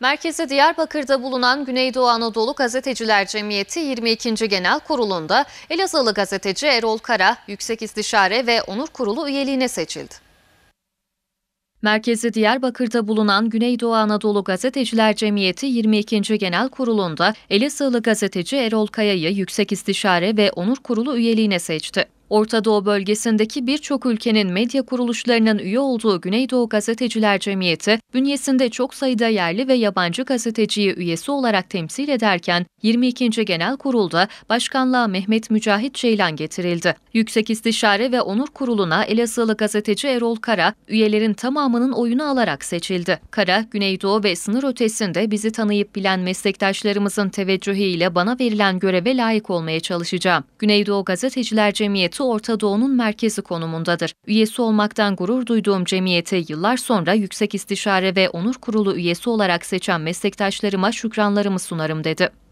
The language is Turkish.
Merkezi Diyarbakır'da bulunan Güneydoğu Anadolu Gazeteciler Cemiyeti 22. Genel Kurulu'nda Elazığlı gazeteci Erol Kara, Yüksek İstişare ve Onur Kurulu üyeliğine seçildi. Merkezi Diyarbakır'da bulunan Güneydoğu Anadolu Gazeteciler Cemiyeti 22. Genel Kurulu'nda Elazığlı gazeteci Erol Kaya'yı Yüksek İstişare ve Onur Kurulu üyeliğine seçti. Orta Doğu bölgesindeki birçok ülkenin medya kuruluşlarının üye olduğu Güneydoğu Gazeteciler Cemiyeti, bünyesinde çok sayıda yerli ve yabancı gazeteciyi üyesi olarak temsil ederken, 22. Genel Kurul'da başkanlığa Mehmet Mücahit Ceylan getirildi. Yüksek İstişare ve Onur Kurulu'na Elazığlı gazeteci Erol Kara, üyelerin tamamının oyunu alarak seçildi. Kara, Güneydoğu ve sınır ötesinde bizi tanıyıp bilen meslektaşlarımızın teveccühüyle bana verilen göreve layık olmaya çalışacağım. Güneydoğu Gazeteciler Cemiyeti Cemiyeti Orta Doğu'nun merkezi konumundadır. Üyesi olmaktan gurur duyduğum cemiyete yıllar sonra Yüksek İstişare ve Onur Kurulu üyesi olarak seçen meslektaşlarıma şükranlarımı sunarım dedi.